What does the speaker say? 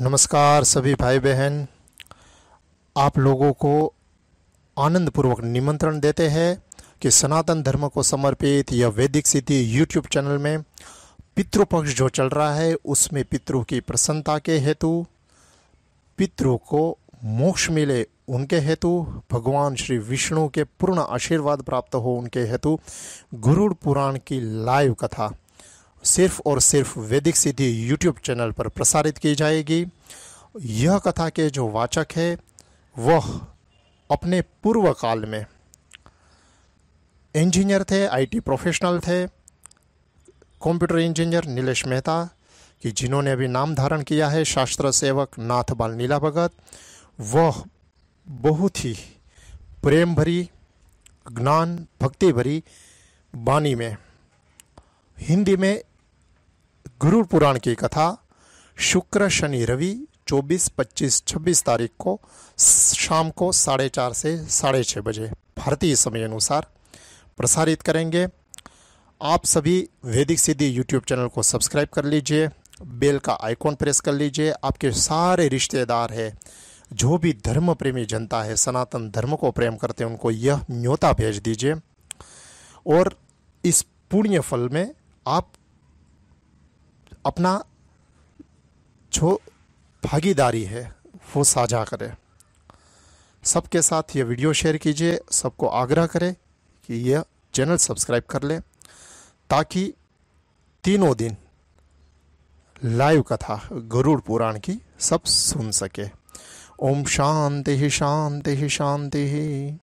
नमस्कार सभी भाई बहन आप लोगों को आनंदपूर्वक निमंत्रण देते हैं कि सनातन धर्म को समर्पित यह वैदिक सिद्धि यूट्यूब चैनल में पितृपक्ष जो चल रहा है उसमें पितरों की प्रसन्नता के हेतु पितरों को मोक्ष मिले उनके हेतु भगवान श्री विष्णु के पूर्ण आशीर्वाद प्राप्त हो उनके हेतु गुरुड़ पुराण की लाइव कथा सिर्फ और सिर्फ वैदिक सिद्धि यूट्यूब चैनल पर प्रसारित की जाएगी यह कथा के जो वाचक है वह अपने पूर्व काल में इंजीनियर थे आईटी प्रोफेशनल थे कंप्यूटर इंजीनियर नीलेश मेहता कि जिन्होंने अभी नाम धारण किया है शास्त्र सेवक नाथ बाल नीला भगत वह बहुत ही प्रेम भरी ज्ञान भक्ति भरी वाणी में हिंदी में गुरु पुराण की कथा शुक्र शनि रवि 24, 25, 26 तारीख को शाम को साढ़े चार से साढ़े छः बजे भारतीय समय अनुसार प्रसारित करेंगे आप सभी वैदिक सिद्धि यूट्यूब चैनल को सब्सक्राइब कर लीजिए बेल का आइकॉन प्रेस कर लीजिए आपके सारे रिश्तेदार है जो भी धर्म प्रेमी जनता है सनातन धर्म को प्रेम करते हैं उनको यह न्योता भेज दीजिए और इस पुण्य फल में आप अपना जो भागीदारी है वो साझा करें सबके साथ ये वीडियो शेयर कीजिए सबको आग्रह करें कि यह चैनल सब्सक्राइब कर लें ताकि तीनों दिन लाइव कथा गरुड़ पुराण की सब सुन सके ओम शांति ही शांति शांति